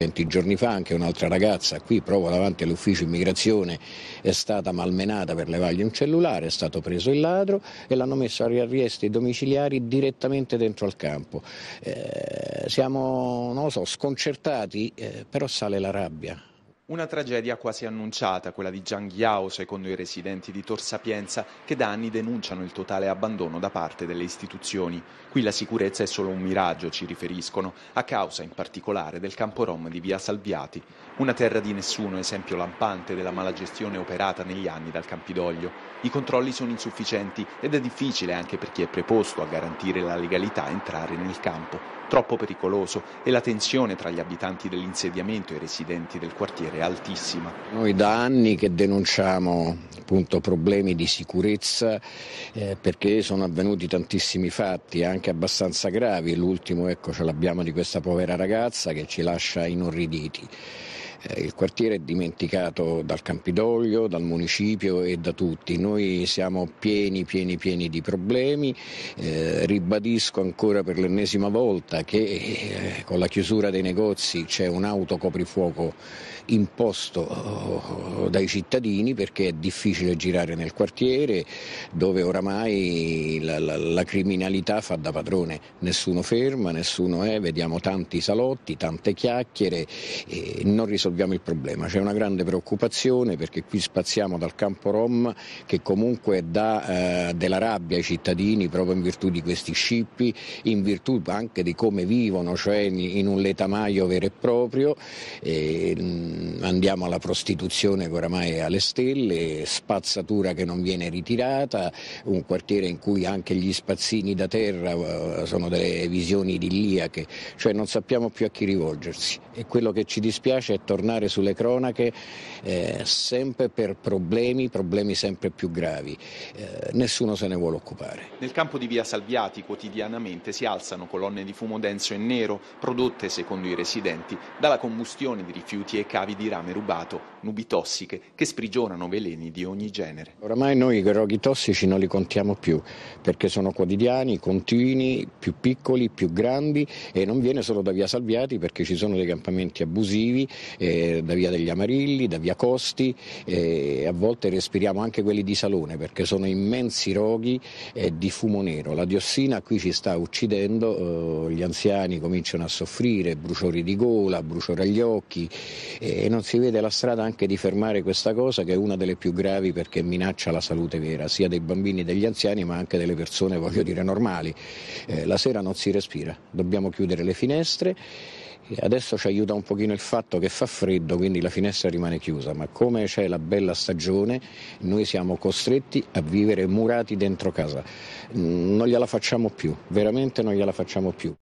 20 giorni fa anche un'altra ragazza qui, proprio davanti all'ufficio immigrazione, è stata malmenata per levargli un cellulare, è stato preso il ladro e l'hanno messo agli arresti domiciliari direttamente dentro al campo. Eh, siamo, non lo so, sconcertati, eh, però sale la rabbia. Una tragedia quasi annunciata, quella di Yao, secondo i residenti di Tor Sapienza, che da anni denunciano il totale abbandono da parte delle istituzioni. Qui la sicurezza è solo un miraggio, ci riferiscono, a causa in particolare del campo rom di via Salviati. Una terra di nessuno, esempio lampante della malagestione operata negli anni dal Campidoglio. I controlli sono insufficienti ed è difficile anche per chi è preposto a garantire la legalità entrare nel campo. Troppo pericoloso e la tensione tra gli abitanti dell'insediamento e i residenti del quartiere è altissima. Noi da anni che denunciamo appunto problemi di sicurezza eh, perché sono avvenuti tantissimi fatti anche abbastanza gravi, l'ultimo ecco ce l'abbiamo di questa povera ragazza che ci lascia inorriditi. Eh, il quartiere è dimenticato dal Campidoglio, dal municipio e da tutti. Noi siamo pieni, pieni, pieni di problemi. Eh, ribadisco ancora per l'ennesima volta che eh, con la chiusura dei negozi c'è un autocoprifuoco imposto oh, dai cittadini perché è difficile girare nel quartiere dove oramai la, la, la criminalità fa da padrone. Nessuno ferma, nessuno è, vediamo tanti salotti, tante chiacchiere, eh, non risolviamo risolviamo il problema. C'è una grande preoccupazione perché qui spaziamo dal campo Rom che comunque dà eh, della rabbia ai cittadini proprio in virtù di questi scippi, in virtù anche di come vivono, cioè in un letamaio vero e proprio. E, mh, mm, andiamo alla prostituzione che oramai è alle stelle, spazzatura che non viene ritirata, un quartiere in cui anche gli spazzini da terra eh, sono delle visioni idilliache, cioè non sappiamo più a chi rivolgersi e quello che ci dispiace è tornare tornare sulle cronache eh, sempre per problemi, problemi sempre più gravi. Eh, nessuno se ne vuole occupare. Nel campo di via Salviati quotidianamente si alzano colonne di fumo denso e nero prodotte, secondo i residenti, dalla combustione di rifiuti e cavi di rame rubato, nubi tossiche che sprigionano veleni di ogni genere. Oramai noi i roghi tossici non li contiamo più perché sono quotidiani, continui, più piccoli, più grandi e non viene solo da via Salviati perché ci sono dei campamenti abusivi e eh, da via degli Amarilli, da via Costi, eh, a volte respiriamo anche quelli di Salone perché sono immensi roghi eh, di fumo nero. La diossina qui ci sta uccidendo, eh, gli anziani cominciano a soffrire, bruciori di gola, bruciore agli occhi eh, e non si vede la strada anche di fermare questa cosa che è una delle più gravi perché minaccia la salute vera sia dei bambini e degli anziani ma anche delle persone voglio dire normali. Eh, la sera non si respira, dobbiamo chiudere le finestre. Adesso ci aiuta un pochino il fatto che fa freddo, quindi la finestra rimane chiusa, ma come c'è la bella stagione, noi siamo costretti a vivere murati dentro casa. Mm, non gliela facciamo più, veramente non gliela facciamo più.